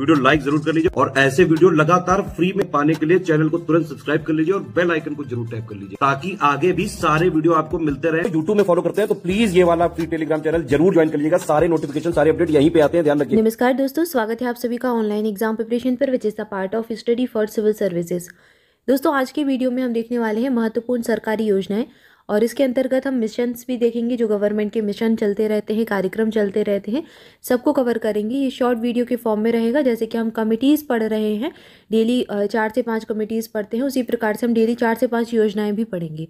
video like जरूर कर लीजिए और ऐसे वीडियो लगातार फ्री में पाने के लिए चैनल को तुरंत सब्सक्राइब कर लीजिए और बेल आइकन को जरूर टैप कर लीजिए ताकि आगे भी सारे वीडियो आपको मिलते रहे यूट्यूब में फॉलो करते हैं तो प्लीज ये वाला फ्री टेलीग्राम चैनल जरूर ज्वाइन कर लीजिएगा सारे नोटिफिकेशन सारे अपडेट यहीं पे आते हैं ध्यान रखिए नमस्कार दोस्तों स्वागत है आप सभी का ऑनलाइन एग्जाम प्रिपरेशन पर which is the part of study for civil services दोस्तों आज के वीडियो में हम देखने वाले हैं महत्वपूर्ण सरकारी योजनाएं और इसके अंतर्गत हम मिशंस भी देखेंगे जो गवर्नमेंट के मिशन चलते रहते हैं कार्यक्रम चलते रहते हैं सबको कवर करेंगे ये शॉर्ट वीडियो के फॉर्म में रहेगा जैसे कि हम कमिटीज़ पढ़ रहे हैं डेली चार से पाँच कमिटीज़ पढ़ते हैं उसी प्रकार से हम डेली चार से पाँच योजनाएँ भी पढ़ेंगे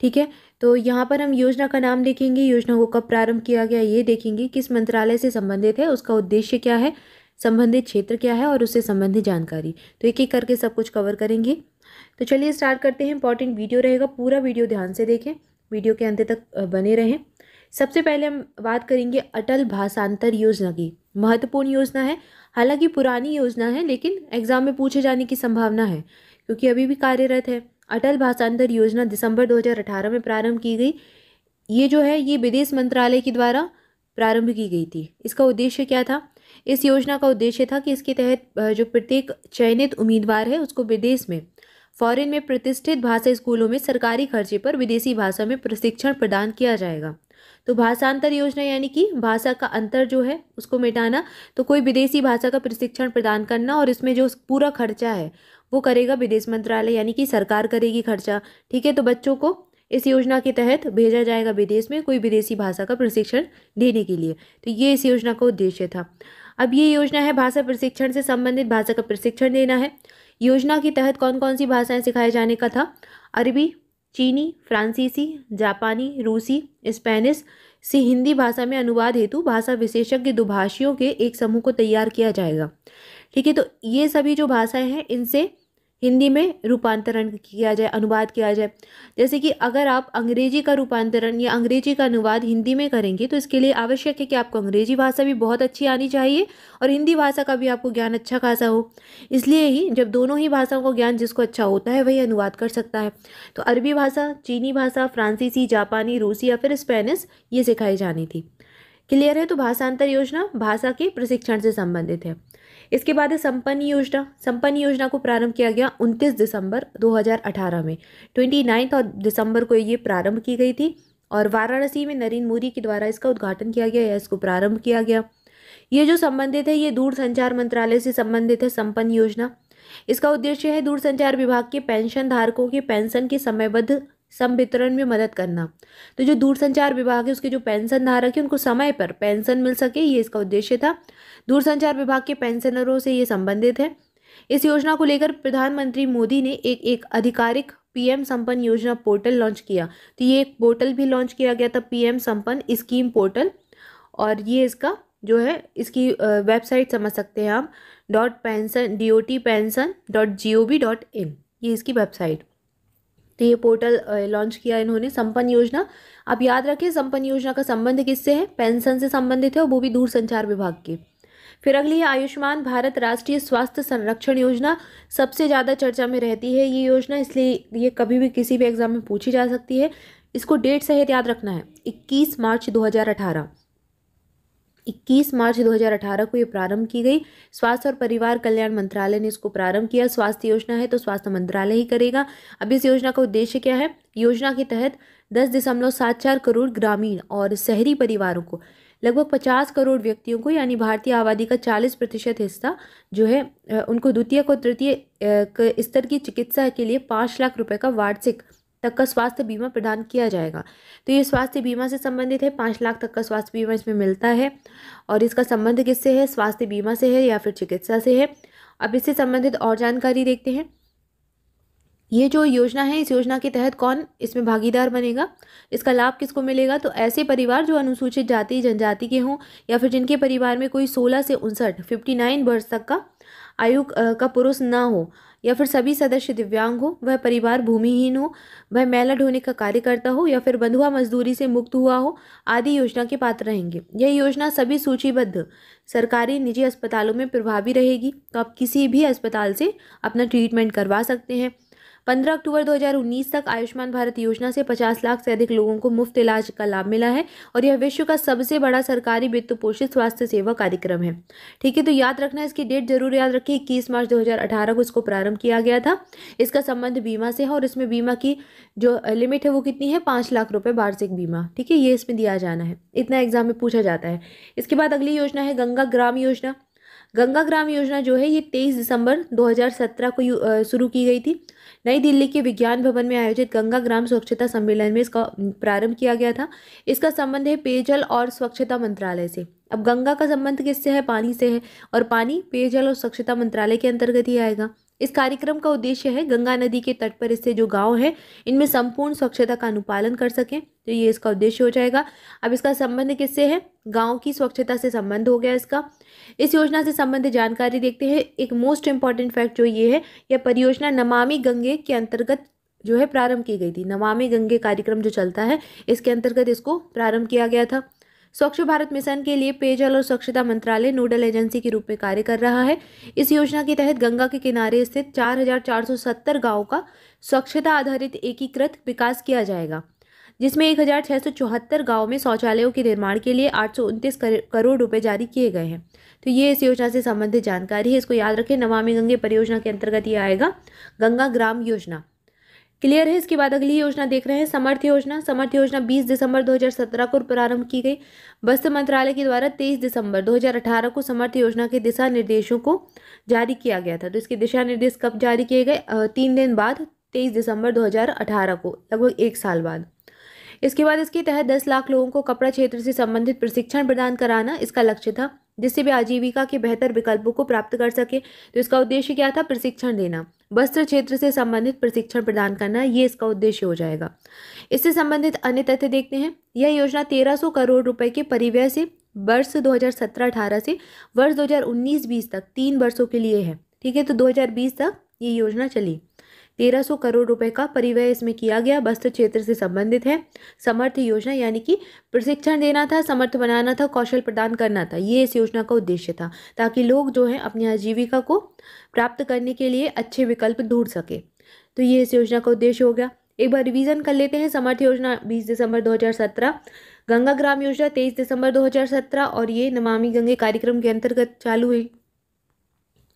ठीक है तो यहाँ पर हम योजना का नाम देखेंगे योजना को कब प्रारंभ किया गया ये देखेंगे किस मंत्रालय से संबंधित है उसका उद्देश्य क्या है संबंधित क्षेत्र क्या है और उससे संबंधित जानकारी तो एक एक करके सब कुछ कवर करेंगे तो चलिए स्टार्ट करते हैं इंपॉर्टेंट वीडियो रहेगा पूरा वीडियो ध्यान से देखें वीडियो के अंत तक बने रहें सबसे पहले हम बात करेंगे अटल भाषांतर योजना की महत्वपूर्ण योजना है हालांकि पुरानी योजना है लेकिन एग्जाम में पूछे जाने की संभावना है क्योंकि अभी भी कार्यरत है अटल भाषांतर योजना दिसंबर 2018 में प्रारंभ की गई ये जो है ये विदेश मंत्रालय के द्वारा प्रारंभ की गई थी इसका उद्देश्य क्या था इस योजना का उद्देश्य था कि इसके तहत जो प्रत्येक चयनित उम्मीदवार है उसको विदेश में फॉरेन में प्रतिष्ठित भाषा स्कूलों में सरकारी खर्चे पर विदेशी भाषा में प्रशिक्षण प्रदान किया जाएगा तो भाषांतर योजना यानी कि भाषा का अंतर जो है उसको मिटाना तो कोई विदेशी भाषा का प्रशिक्षण प्रदान करना और इसमें जो पूरा खर्चा है वो करेगा विदेश मंत्रालय यानी कि सरकार करेगी खर्चा ठीक है तो बच्चों को इस योजना के तहत भेजा जाएगा विदेश में कोई विदेशी भाषा का प्रशिक्षण देने के लिए तो ये इस योजना का उद्देश्य था अब ये योजना है भाषा प्रशिक्षण से संबंधित भाषा का प्रशिक्षण देना है योजना के तहत कौन कौन सी भाषाएं सिखाए जाने का था अरबी चीनी फ्रांसीसी जापानी रूसी स्पेनिश से हिंदी भाषा में अनुवाद हेतु भाषा विशेषज्ञ दुभाषियों के एक समूह को तैयार किया जाएगा ठीक है तो ये सभी जो भाषाएं हैं इनसे हिंदी में रूपांतरण किया जाए अनुवाद किया जाए जैसे कि अगर आप अंग्रेजी का रूपांतरण या अंग्रेजी का अनुवाद हिंदी में करेंगे तो इसके लिए आवश्यक है कि आपको अंग्रेजी भाषा भी बहुत अच्छी आनी चाहिए और हिंदी भाषा का भी आपको ज्ञान अच्छा खासा हो इसलिए ही जब दोनों ही भाषाओं का ज्ञान जिसको अच्छा होता है वही अनुवाद कर सकता है तो अरबी भाषा चीनी भाषा फ्रांसीसी जापानी रूसी या फिर स्पेनिश ये सिखाई जानी थी क्लियर है तो भाषांतर योजना भाषा के प्रशिक्षण से संबंधित है इसके बाद है संपन्न योजना संपन्न योजना को प्रारंभ किया गया 29 दिसंबर 2018 में नाइन्थ और दिसंबर को ये प्रारंभ की गई थी और वाराणसी में नरेंद्र मोदी के द्वारा इसका उद्घाटन किया गया या इसको प्रारंभ किया गया ये जो संबंधित है ये दूर संचार मंत्रालय से संबंधित है संपन्न योजना इसका उद्देश्य है दूरसंचार विभाग के पेंशन धारकों के पेंशन के समयबद्ध संवितरण में मदद करना तो जो दूरसंचार विभाग है उसके जो पेंशन धारक है उनको समय पर पेंशन मिल सके ये इसका उद्देश्य था दूरसंचार विभाग के पेंशनरों से ये संबंधित है इस योजना को लेकर प्रधानमंत्री मोदी ने एक एक आधिकारिक पीएम संपन्न योजना पोर्टल लॉन्च किया तो ये एक पोर्टल भी लॉन्च किया गया था पीएम संपन्न स्कीम पोर्टल और ये इसका जो है इसकी वेबसाइट समझ सकते हैं आप dot pension D O T pension dot G O V dot in ये इसकी वेबसाइट तो ये पोर्टल लॉन्च किया इन्होंने संपन्न योजना आप याद रखें संपन्न योजना का संबंध किससे है पेंशन से संबंधित है और वो भी दूरसंचार विभाग के फिर अगली है आयुष्मान भारत राष्ट्रीय स्वास्थ्य संरक्षण योजना सबसे ज़्यादा चर्चा में रहती है ये योजना इसलिए ये कभी भी किसी भी एग्ज़ाम में पूछी जा सकती है इसको डेट सहित याद रखना है इक्कीस मार्च दो 21 मार्च 2018 को ये प्रारंभ की गई स्वास्थ्य और परिवार कल्याण मंत्रालय ने इसको प्रारंभ किया स्वास्थ्य योजना है तो स्वास्थ्य मंत्रालय ही करेगा अब इस योजना का उद्देश्य क्या है योजना के तहत दस दशमलव सात चार करोड़ ग्रामीण और शहरी परिवारों को लगभग पचास करोड़ व्यक्तियों को यानी भारतीय आबादी का चालीस प्रतिशत हिस्सा जो है उनको द्वितीय को तृतीय स्तर की चिकित्सा के लिए पाँच लाख रुपये का वार्षिक तक का स्वास्थ्य बीमा प्रदान किया जाएगा तो ये स्वास्थ्य बीमा से संबंधित है पाँच लाख तक का स्वास्थ्य बीमा इसमें मिलता है और इसका संबंध किससे है स्वास्थ्य बीमा से है या फिर चिकित्सा से है अब इससे संबंधित और जानकारी देखते हैं ये जो योजना है इस योजना के तहत कौन इसमें भागीदार बनेगा इसका लाभ किसको मिलेगा तो ऐसे परिवार जो अनुसूचित जाति जनजाति के हों या फिर जिनके परिवार में कोई सोलह से उनसठ फिफ्टी नाइन वर्ष तक का आयु का पुरुष ना हो या फिर सभी सदस्य दिव्यांग हो वह परिवार भूमिहीन हो वह मैला ढोने का कार्य करता हो या फिर बंधुआ मजदूरी से मुक्त हुआ हो आदि योजना के पात्र रहेंगे यह योजना सभी सूचीबद्ध सरकारी निजी अस्पतालों में प्रभावी रहेगी तो आप किसी भी अस्पताल से अपना ट्रीटमेंट करवा सकते हैं पंद्रह अक्टूबर 2019 तक आयुष्मान भारत योजना से पचास लाख से अधिक लोगों को मुफ्त इलाज का लाभ मिला है और यह विश्व का सबसे बड़ा सरकारी वित्त पोषित स्वास्थ्य सेवा कार्यक्रम है ठीक है तो याद रखना इसकी डेट जरूर याद रखिए इक्कीस मार्च दो को इसको प्रारंभ किया गया था इसका संबंध बीमा से है और इसमें बीमा की जो लिमिट है वो कितनी है पाँच लाख रुपये वार्षिक बीमा ठीक है ये इसमें दिया जाना है इतना एग्जाम में पूछा जाता है इसके बाद अगली योजना है गंगा ग्राम योजना गंगा ग्राम योजना जो है ये तेईस दिसंबर 2017 को शुरू की गई थी नई दिल्ली के विज्ञान भवन में आयोजित गंगा ग्राम स्वच्छता सम्मेलन में इसका प्रारंभ किया गया था इसका संबंध है पेयजल और स्वच्छता मंत्रालय से अब गंगा का संबंध किससे है पानी से है और पानी पेयजल और स्वच्छता मंत्रालय के अंतर्गत ही आएगा इस कार्यक्रम का उद्देश्य है गंगा नदी के तट पर स्थित जो गांव है इनमें संपूर्ण स्वच्छता का अनुपालन कर सकें तो ये इसका उद्देश्य हो जाएगा अब इसका संबंध किससे है गांव की स्वच्छता से संबंध हो गया इसका इस योजना से संबंधित जानकारी देखते हैं एक मोस्ट इम्पॉर्टेंट फैक्ट जो ये है यह परियोजना नमामि गंगे के अंतर्गत जो है प्रारंभ की गई थी नमामि गंगे कार्यक्रम जो चलता है इसके अंतर्गत इसको प्रारंभ किया गया था स्वच्छ भारत मिशन के लिए पेयजल और स्वच्छता मंत्रालय नोडल एजेंसी के रूप में कार्य कर रहा है इस योजना के तहत गंगा के किनारे स्थित 4,470 गांवों का स्वच्छता आधारित एकीकृत विकास किया जाएगा जिसमें एक हज़ार गाँव में शौचालयों के निर्माण के लिए आठ करोड़ रुपए जारी किए गए हैं तो ये इस योजना से संबंधित जानकारी है इसको याद रखें नमामि गंगे परियोजना के अंतर्गत ये आएगा गंगा ग्राम योजना क्लियर है इसके बाद अगली योजना देख रहे हैं समर्थ योजना समर्थ योजना 20 दिसंबर 2017 को प्रारंभ की गई वस्त्र मंत्रालय के द्वारा 23 दिसंबर 2018 को समर्थ योजना के दिशा निर्देशों को जारी किया गया था तो इसके दिशा निर्देश कब जारी किए गए तीन दिन बाद तेईस दिसंबर 2018 को लगभग एक साल बाद इसके बाद इसके तहत दस लाख लोगों को कपड़ा क्षेत्र से संबंधित प्रशिक्षण प्रदान कराना इसका लक्ष्य था जिससे वे आजीविका के बेहतर विकल्पों को प्राप्त कर सके तो इसका उद्देश्य क्या था प्रशिक्षण देना वस्त्र क्षेत्र से संबंधित प्रशिक्षण प्रदान करना ये इसका उद्देश्य हो जाएगा इससे संबंधित अन्य तथ्य देखते हैं यह योजना 1300 करोड़ रुपए के परिव्यय से वर्ष 2017-18 से वर्ष 2019-20 तक तीन वर्षों के लिए है ठीक है तो 2020 तक ये योजना चली 1300 करोड़ रुपए का परिवय इसमें किया गया वस्त्र क्षेत्र से संबंधित है समर्थ योजना यानी कि प्रशिक्षण देना था समर्थ बनाना था कौशल प्रदान करना था ये इस योजना का उद्देश्य था ताकि लोग जो है अपनी आजीविका को प्राप्त करने के लिए अच्छे विकल्प ढूंढ सके तो ये इस योजना का उद्देश्य हो गया एक बार रिवीजन कर लेते हैं समर्थ योजना बीस दिसंबर दो गंगा ग्राम योजना 23 दिसंबर 2017 और ये नमामि गंगे कार्यक्रम के अंतर्गत चालू हुई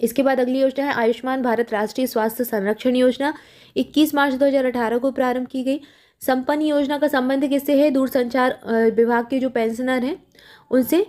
इसके बाद अगली योजना है आयुष्मान भारत राष्ट्रीय स्वास्थ्य संरक्षण योजना 21 मार्च 2018 को प्रारंभ की गई संपन्न योजना का संबंध किससे है दूरसंचार विभाग के जो पेंशनर हैं उनसे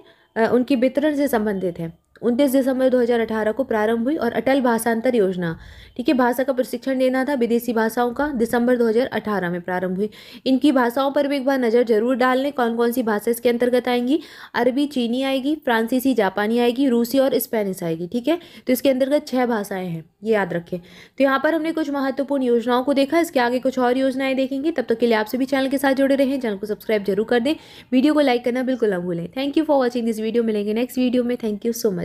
उनके वितरण से संबंधित है उनतीस दिसंबर 2018 को प्रारंभ हुई और अटल भाषांतर योजना ठीक है भाषा का प्रशिक्षण देना था विदेशी भाषाओं का दिसंबर 2018 में प्रारंभ हुई इनकी भाषाओं पर भी एक बार नज़र जरूर डाल लें कौन कौन सी भाषा इसके अंतर्गत आएंगी अरबी चीनी आएगी फ्रांसीसी जापानी आएगी रूसी और स्पेनिश आएगी ठीक है तो इसके अंतर्गत छः भाषाएँ हैं ये याद रखें तो यहाँ पर हमने कुछ महत्वपूर्ण योजनाओं को देखा इसके आगे कुछ और योजनाएँ देखेंगे तब तक के लिए आपसे भी चैनल के साथ जुड़े रहें चैनल को सब्सक्राइब जरूर कर दें वीडियो को लाइक करना बिल्कुल ना भूलें thank you for watching this video मिलेंगे नेक्स्ट वीडियो में थैंक यू सो मच